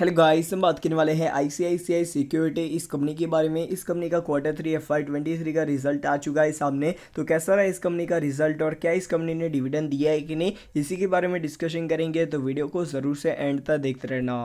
hello guys हम बात करने वाले हैं आईसीआईसीआई सिक्योरिटी इस कंपनी के बारे में इस कंपनी का quarter three F Y twenty three का रिजल्ट आ चुका है सामने तो कैसा रहा इस कंपनी का रिजल्ट और क्या इस कंपनी ने डिविडेंड दिया है कि नहीं इसी के बारे में डिस्कशन करेंगे तो वीडियो को ज़रूर से एंड तक देखते रहना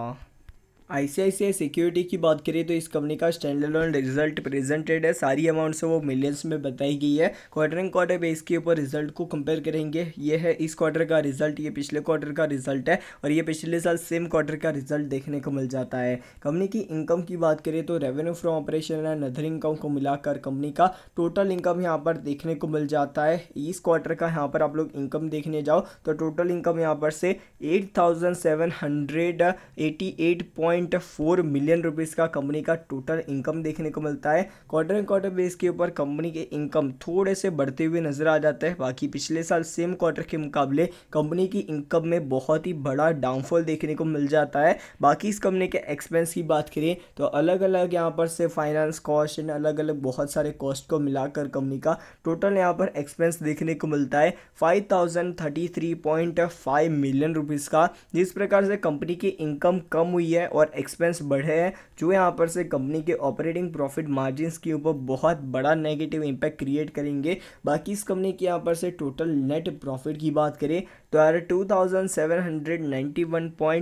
आईसीआईसीआई सिक्योरिटी की बात करें तो इस कंपनी का स्टैंडर्ड ऑन रिजल्ट प्रेजेंटेड है सारी अमाउंट से वो मिलियंस में बताई गई है क्वार्टर एंड क्वार्टर बेस के ऊपर रिजल्ट को कंपेयर करेंगे ये है इस क्वार्टर का रिजल्ट ये पिछले क्वार्टर का रिजल्ट है और ये पिछले साल सेम क्वार्टर का रिजल्ट देखने को मिल जाता है कंपनी की इनकम की बात करें तो revenue from operation and other income को मिलाकर कंपनी का टोटल इनकम यहाँ पर देखने को मिल जाता है इस क्वार्टर का यहाँ पर आप लोग इनकम देखने जाओ तो टोटल इनकम यहाँ पर से eight thousand seven hundred eight point point four million rupees का कंपनी का टोटल इनकम देखने को मिलता है क्वार्टर एंड क्वार्टर बेस के ऊपर कंपनी के इनकम थोड़े से बढ़ते हुए नजर आ जाते हैं बाकी पिछले साल सेम क्वार्टर के मुकाबले कंपनी की इनकम में बहुत ही बड़ा डाउनफॉल देखने को मिल जाता है बाकी इस कंपनी के एक्सपेंस की बात करें तो अलग अलग यहाँ पर से फाइनेंस कॉस्ट एंड अलग अलग बहुत सारे कॉस्ट को मिलाकर कंपनी का टोटल यहाँ पर एक्सपेंस देखने को मिलता है five thousand thirty three point five million rupees का जिस प्रकार से कंपनी की इनकम कम हुई है और और एक्सपेंस बढ़े हैं जो यहाँ पर से कंपनी के ऑपरेटिंग प्रॉफिट मार्जिन के ऊपर बहुत बड़ा नेगेटिव इम्पैक्ट क्रिएट करेंगे बाकी इस कंपनी के यहाँ पर से टोटल नेट प्रॉफिट की बात करें तो यार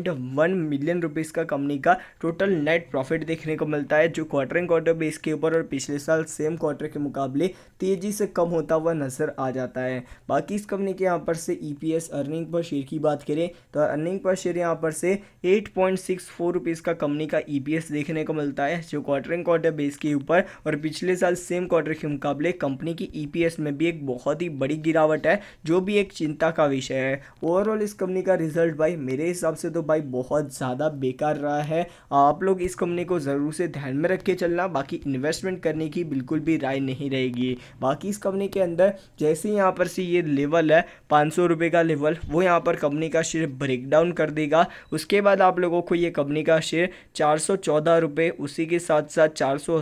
टू मिलियन रुपीज़ का कंपनी का टोटल नेट प्रॉफिट देखने को मिलता है जो क्वार्टर एंड क्वार्टर बेस के ऊपर और पिछले साल सेम क्वार्टर के मुकाबले तेज़ी से कम होता हुआ नज़र आ जाता है बाकी इस कंपनी के यहाँ पर से ई अर्निंग पर शेयर की बात करें तो अर्निंग पर शेयर यहाँ पर से एट पॉइंट रुपीज़ का कंपनी का ई देखने को मिलता है जो क्वार्टर एंड क्वार्टर बेस के ऊपर और पिछले साल सेम क्वार्टर के मुकाबले कंपनी की ई e में भी एक बहुत ही बड़ी गिरावट है जो भी एक चिंता का विषय है ओवरऑल इस कंपनी का रिजल्ट भाई मेरे हिसाब से तो भाई बहुत ज़्यादा बेकार रहा है आप लोग इस कंपनी को ज़रूर से ध्यान में रख के चलना बाकी इन्वेस्टमेंट करने की बिल्कुल भी राय नहीं रहेगी बाकी इस कंपनी के अंदर जैसे ही यहाँ पर से ये लेवल है पाँच का लेवल वो यहाँ पर कंपनी का शेयर डाउन कर देगा उसके बाद आप लोगों को ये कंपनी का शेयर चार सौ चौदह रुपये उसी के साथ साथ चार सौ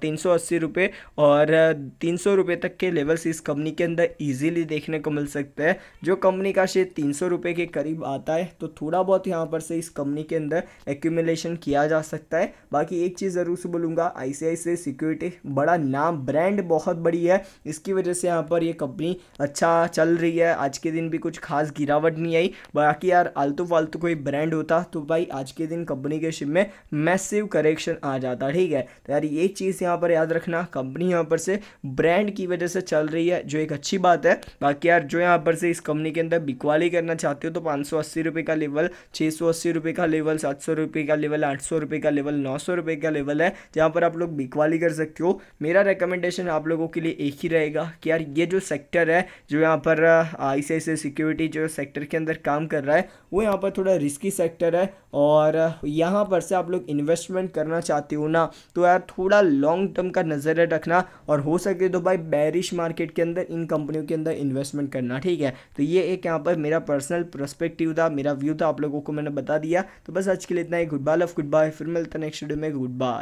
तीन सौ अस्सी रुपये और तीन सौ रुपये तक के लेवल्स इस कंपनी के अंदर ईजिली देखने को मिल सकते हैं जो कंपनी का शेयर तीन सौ रुपये के करीब आता है तो थोड़ा बहुत यहाँ पर से इस कंपनी के अंदर एक्यूमलेशन किया जा सकता है बाकी एक चीज़ ज़रूर से बोलूँगा आई सी सिक्योरिटी बड़ा नाम ब्रांड बहुत बड़ी है इसकी वजह से यहाँ पर ये कंपनी अच्छा चल रही है आज के दिन भी कुछ खास गिरावट नहीं आई बाकी यार आलतू फालतू कोई ब्रांड होता तो भाई आज के दिन कंपनी कंपनी के शिप में मैसिव करेक्शन आ जाता है ठीक है तो यार ये चीज़ यहाँ पर याद रखना कंपनी यहाँ पर से ब्रांड की वजह से चल रही है जो एक अच्छी बात है बाकी यार जो यहाँ पर से इस कंपनी के अंदर बिकवाली करना चाहते हो तो पाँच का लेवल छः का लेवल सात का लेवल आठ का लेवल नौ का लेवल है जहाँ पर आप लोग बिकवाली कर सकते हो मेरा रिकमेंडेशन आप लोगों के लिए एक ही रहेगा कि यार ये जो सेक्टर है जो यहाँ पर आई सी सिक्योरिटी जो सेक्टर के अंदर काम कर रहा है वो यहाँ पर थोड़ा रिस्की सेक्टर है और यहाँ यहाँ पर से आप लोग इन्वेस्टमेंट करना चाहते हो ना तो यार थोड़ा लॉन्ग टर्म का नज़र रखना और हो सके तो भाई बैरिश मार्केट के अंदर इन कंपनियों के अंदर इन्वेस्टमेंट करना ठीक है तो ये एक यहाँ पर मेरा पर्सनल प्रस्पेक्टिव था मेरा व्यू था आप लोगों को मैंने बता दिया तो बस आज के लिए इतना ही goodbye love goodbye फिर मिलता नेक्स्ट वीडियो में गुड बाय